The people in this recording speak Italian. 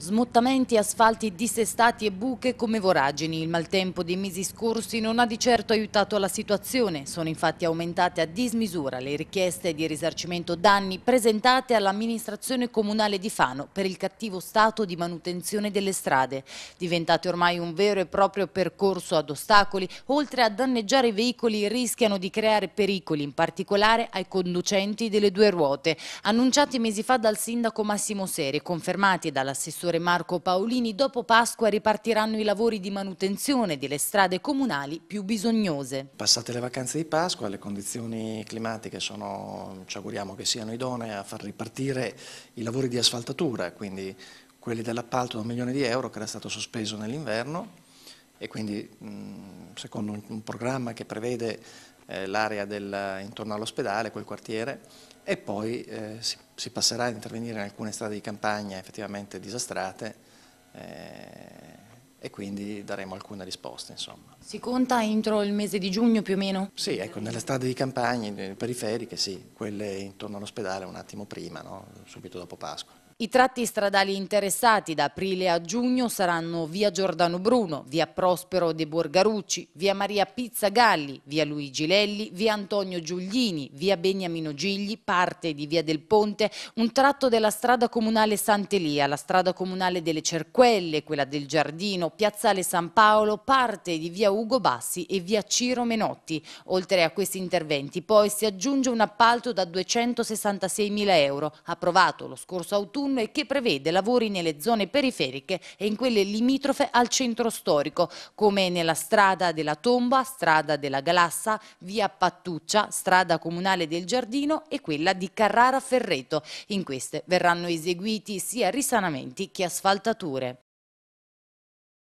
Smottamenti, asfalti dissestati e buche come voragini. Il maltempo dei mesi scorsi non ha di certo aiutato la situazione. Sono infatti aumentate a dismisura le richieste di risarcimento danni presentate all'amministrazione comunale di Fano per il cattivo stato di manutenzione delle strade, diventate ormai un vero e proprio percorso ad ostacoli. Oltre a danneggiare i veicoli rischiano di creare pericoli, in particolare ai conducenti delle due ruote, annunciati mesi fa dal sindaco Massimo Seri, confermati dall'assessore governatore Marco Paolini, dopo Pasqua ripartiranno i lavori di manutenzione delle strade comunali più bisognose. Passate le vacanze di Pasqua, le condizioni climatiche sono, ci auguriamo che siano idonee a far ripartire i lavori di asfaltatura, quindi quelli dell'appalto da un milione di euro che era stato sospeso nell'inverno e quindi secondo un programma che prevede eh, l'area intorno all'ospedale, quel quartiere, e poi eh, si, si, passerà ad intervenire in alcune strade di campagna effettivamente disastrate eh, e quindi daremo alcune risposte. Insomma. Si conta entro il mese di giugno più o meno? Sì, ecco, nelle strade di campagna, periferiche sì, quelle intorno all'ospedale un attimo prima, no? subito dopo Pasqua. I tratti stradali interessati da aprile a giugno saranno via Giordano Bruno, via Prospero De Borgarucci, via Maria Pizza Galli, via Luigi Lelli, via Antonio Giuglini, via Beniamino Gigli, parte di via del Ponte, un tratto della strada comunale Sant'Elia, la strada comunale delle Cerquelle, quella del Giardino, piazzale San Paolo, parte di via Ugo Bassi e via Ciro Menotti. Oltre a questi interventi poi si aggiunge un appalto da 266 mila euro approvato lo scorso autunno Cancun che prevede lavori nelle zone periferiche e in quelle limitrofe al centro storico, come nella strada della Tomba, strada della Galassa, via Pattuccia, strada comunale del Giardino e quella di Carrara Ferreto. In queste verranno eseguiti sia risanamenti che asfaltature.